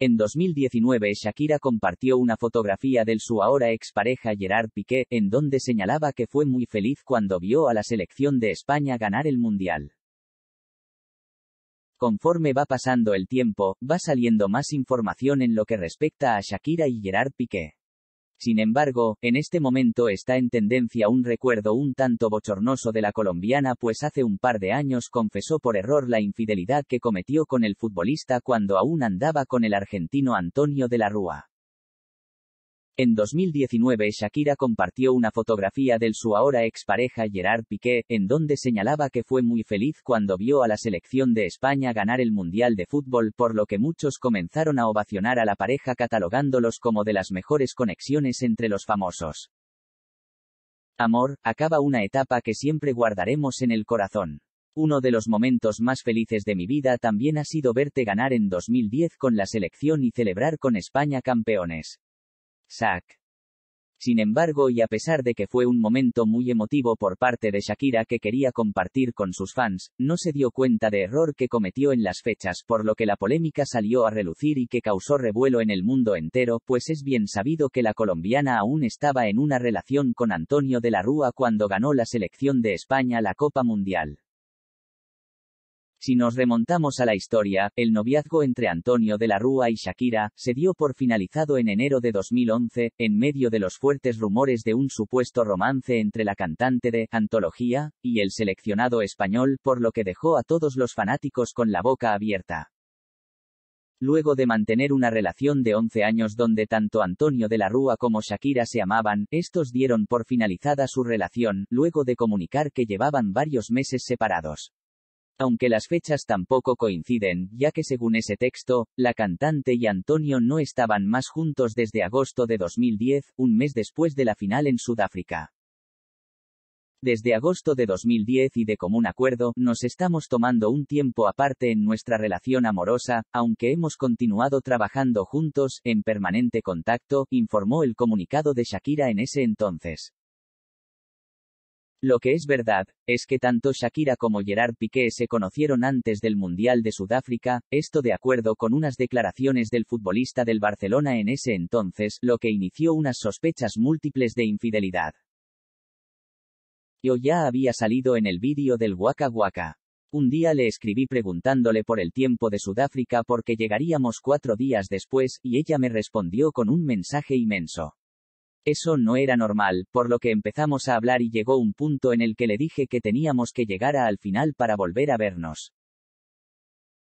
En 2019 Shakira compartió una fotografía del su ahora expareja Gerard Piqué, en donde señalaba que fue muy feliz cuando vio a la selección de España ganar el Mundial. Conforme va pasando el tiempo, va saliendo más información en lo que respecta a Shakira y Gerard Piqué. Sin embargo, en este momento está en tendencia un recuerdo un tanto bochornoso de la colombiana pues hace un par de años confesó por error la infidelidad que cometió con el futbolista cuando aún andaba con el argentino Antonio de la Rúa. En 2019 Shakira compartió una fotografía del su ahora expareja Gerard Piqué, en donde señalaba que fue muy feliz cuando vio a la selección de España ganar el Mundial de Fútbol, por lo que muchos comenzaron a ovacionar a la pareja catalogándolos como de las mejores conexiones entre los famosos. Amor, acaba una etapa que siempre guardaremos en el corazón. Uno de los momentos más felices de mi vida también ha sido verte ganar en 2010 con la selección y celebrar con España campeones. SAC. Sin embargo, y a pesar de que fue un momento muy emotivo por parte de Shakira que quería compartir con sus fans, no se dio cuenta de error que cometió en las fechas, por lo que la polémica salió a relucir y que causó revuelo en el mundo entero, pues es bien sabido que la colombiana aún estaba en una relación con Antonio de la Rúa cuando ganó la selección de España la Copa Mundial. Si nos remontamos a la historia, el noviazgo entre Antonio de la Rúa y Shakira se dio por finalizado en enero de 2011, en medio de los fuertes rumores de un supuesto romance entre la cantante de Antología y el seleccionado español, por lo que dejó a todos los fanáticos con la boca abierta. Luego de mantener una relación de 11 años donde tanto Antonio de la Rúa como Shakira se amaban, estos dieron por finalizada su relación, luego de comunicar que llevaban varios meses separados aunque las fechas tampoco coinciden, ya que según ese texto, la cantante y Antonio no estaban más juntos desde agosto de 2010, un mes después de la final en Sudáfrica. Desde agosto de 2010 y de común acuerdo, nos estamos tomando un tiempo aparte en nuestra relación amorosa, aunque hemos continuado trabajando juntos, en permanente contacto, informó el comunicado de Shakira en ese entonces. Lo que es verdad, es que tanto Shakira como Gerard Piqué se conocieron antes del Mundial de Sudáfrica, esto de acuerdo con unas declaraciones del futbolista del Barcelona en ese entonces, lo que inició unas sospechas múltiples de infidelidad. Yo ya había salido en el vídeo del Waka Waka. Un día le escribí preguntándole por el tiempo de Sudáfrica porque llegaríamos cuatro días después, y ella me respondió con un mensaje inmenso. Eso no era normal, por lo que empezamos a hablar y llegó un punto en el que le dije que teníamos que llegar al final para volver a vernos.